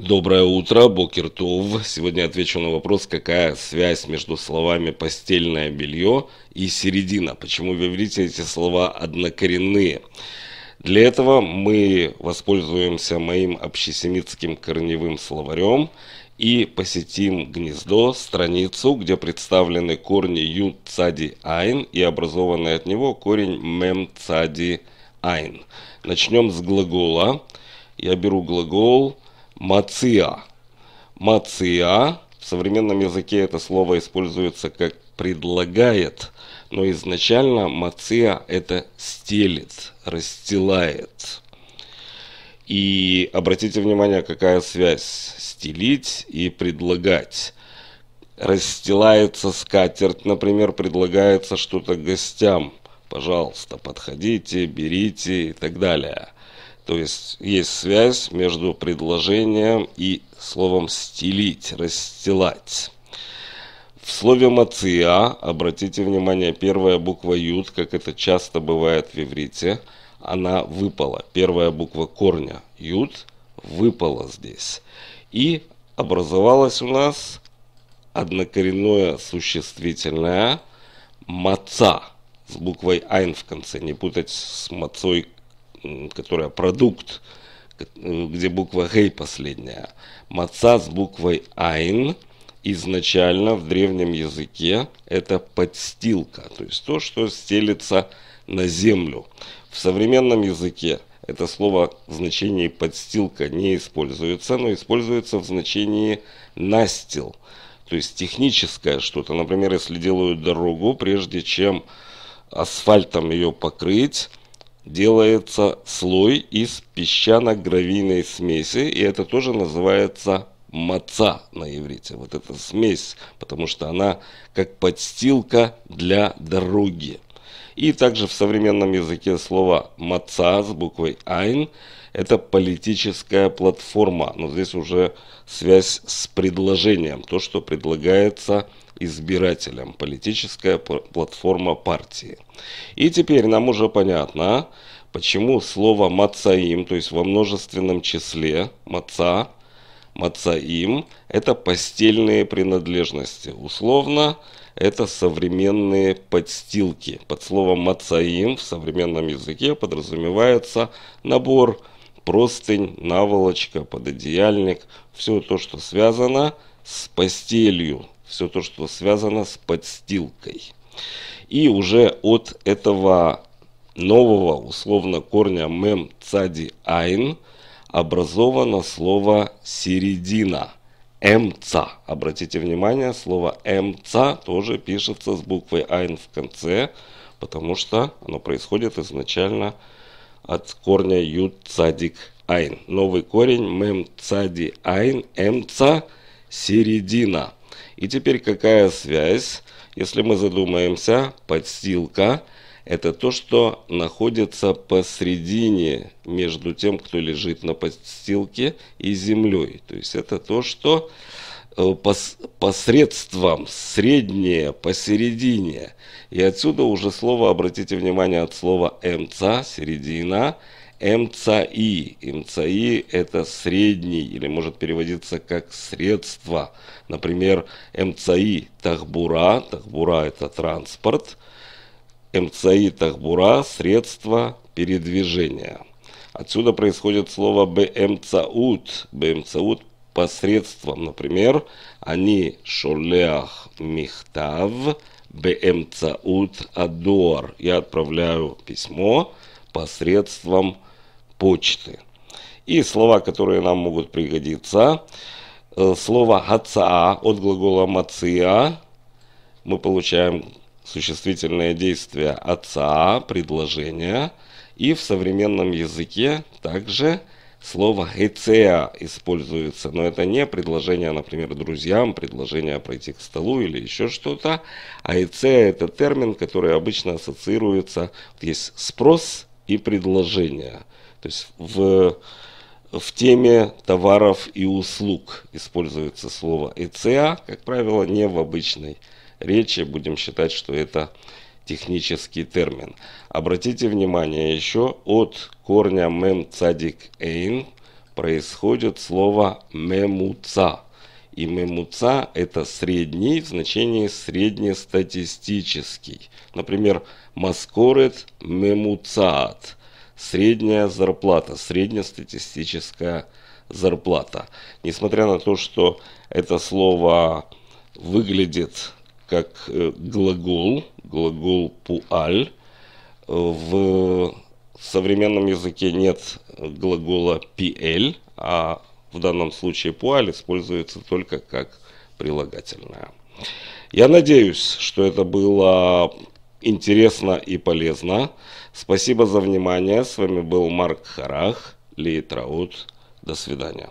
Доброе утро, Бокертов. Сегодня отвечу на вопрос, какая связь между словами «постельное белье» и «середина». Почему вы видите эти слова однокоренные? Для этого мы воспользуемся моим общесемитским корневым словарем и посетим гнездо, страницу, где представлены корни ю цади айн и образованный от него корень мем цади айн. Начнем с глагола. Я беру глагол Мация. Мация в современном языке это слово используется как предлагает, но изначально мация это стелит, расстилает. И обратите внимание, какая связь стелить и предлагать. Расстилается скатерть, например, предлагается что-то гостям. Пожалуйста, подходите, берите и так далее – то есть есть связь между предложением и словом «стелить», «расстилать». В слове «мация» обратите внимание, первая буква «ют», как это часто бывает в иврите, она выпала. Первая буква корня «ют» выпала здесь. И образовалось у нас однокоренное существительное «маца» с буквой «айн» в конце, не путать с «мацой» которая продукт, э, где буква гей последняя. Маца с буквой айн изначально в древнем языке это подстилка, то есть то, что стелится на землю. В современном языке это слово в значении подстилка не используется, но используется в значении настил. То есть техническое что-то. Например, если делают дорогу, прежде чем асфальтом ее покрыть, делается слой из песчано-гравийной смеси, и это тоже называется маца на иврите. Вот эта смесь, потому что она как подстилка для дороги. И также в современном языке слово «маца» с буквой «айн» – это политическая платформа, но здесь уже связь с предложением, то, что предлагается избирателям, политическая платформа партии. И теперь нам уже понятно, почему слово «мацаим», то есть во множественном числе «маца», Мацаим – это постельные принадлежности. Условно, это современные подстилки. Под словом мацаим в современном языке подразумевается набор простынь, наволочка, пододеяльник, все то, что связано с постелью, все то, что связано с подстилкой. И уже от этого нового, условно, корня мем цади айн – образовано слово середина. МЦА. Обратите внимание, слово МЦА тоже пишется с буквой айн в конце, потому что оно происходит изначально от корня ют цадик айн. Новый корень мем цади айн, эмца середина. И теперь какая связь? Если мы задумаемся, подстилка – это то, что находится посредине между тем, кто лежит на подстилке и землей. То есть это то, что э, посредством, среднее, посередине. И отсюда уже слово, обратите внимание, от слова «эмца», «середина», МЦИ. МЦИ – это средний или может переводиться как средство. Например, МЦИ – тахбура. Тахбура – это транспорт. МЦИ «Тахбура» – средство передвижения. Отсюда происходит слово «бмцаут». «Бмцаут» – посредством. Например, они «шолях михтав» «бмцаут адор». Я отправляю письмо посредством почты. И слова, которые нам могут пригодиться. Э, слово «хацаа» от глагола «мация» мы получаем существительное действие отца, предложение. И в современном языке также слово «эцеа» используется, но это не предложение, например, друзьям, предложение пройти к столу или еще что-то, а «эцеа» – это термин, который обычно ассоциируется, есть спрос и предложение. То есть в, в теме товаров и услуг используется слово «эцеа», как правило, не в обычной речи, будем считать, что это технический термин. Обратите внимание еще, от корня мем цадик эйн происходит слово мемуца. И мемуца это средний в значении среднестатистический. Например, маскорет мемуцаат. Средняя зарплата, среднестатистическая зарплата. Несмотря на то, что это слово выглядит как э, глагол, глагол «пуаль». В современном языке нет глагола «пиэль», а в данном случае «пуаль» используется только как прилагательное. Я надеюсь, что это было интересно и полезно. Спасибо за внимание. С вами был Марк Харах, Ли Траут. До свидания.